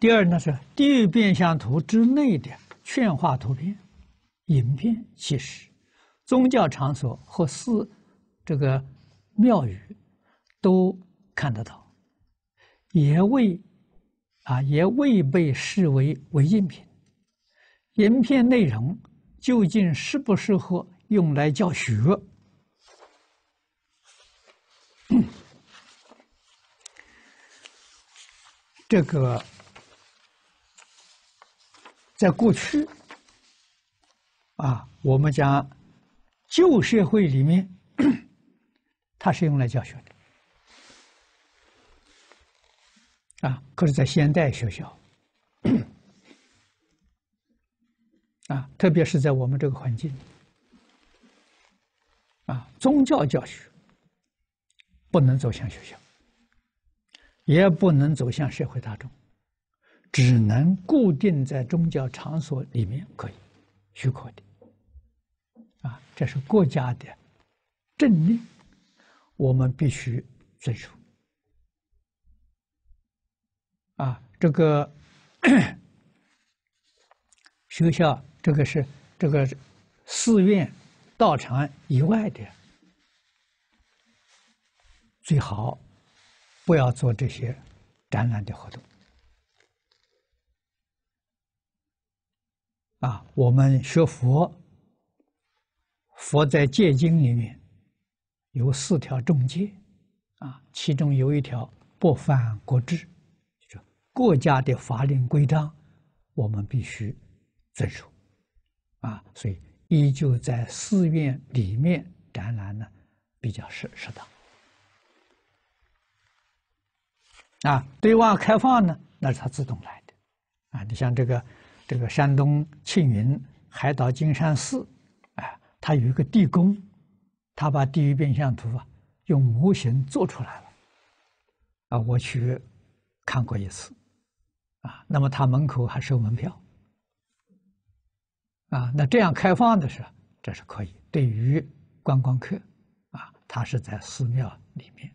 第二呢是地域变相图之内的劝化图片、影片其实，宗教场所或寺、这个庙宇都看得到，也未啊也未被视为违禁品。影片内容究竟适不适合用来教学？这个。在过去，啊，我们讲旧社会里面，它是用来教学的，啊，可是，在现代学校，啊，特别是在我们这个环境，啊，宗教教学不能走向学校，也不能走向社会大众。只能固定在宗教场所里面可以许可的啊，这是国家的政令，我们必须遵守。啊，这个 学校，这个是这个寺院、道场以外的，最好不要做这些展览的活动。啊，我们学佛，佛在戒经里面有四条重戒，啊，其中有一条不犯国制，就是国家的法令规章，我们必须遵守，啊，所以依旧在寺院里面展览呢，比较适适当。啊，对外开放呢，那是它自动来的，啊，你像这个。这个山东庆云海岛金山寺，啊，它有一个地宫，他把地狱变相图啊用模型做出来了，啊，我去看过一次，啊，那么他门口还收门票，啊，那这样开放的是，这是可以，对于观光客，啊，他是在寺庙里面。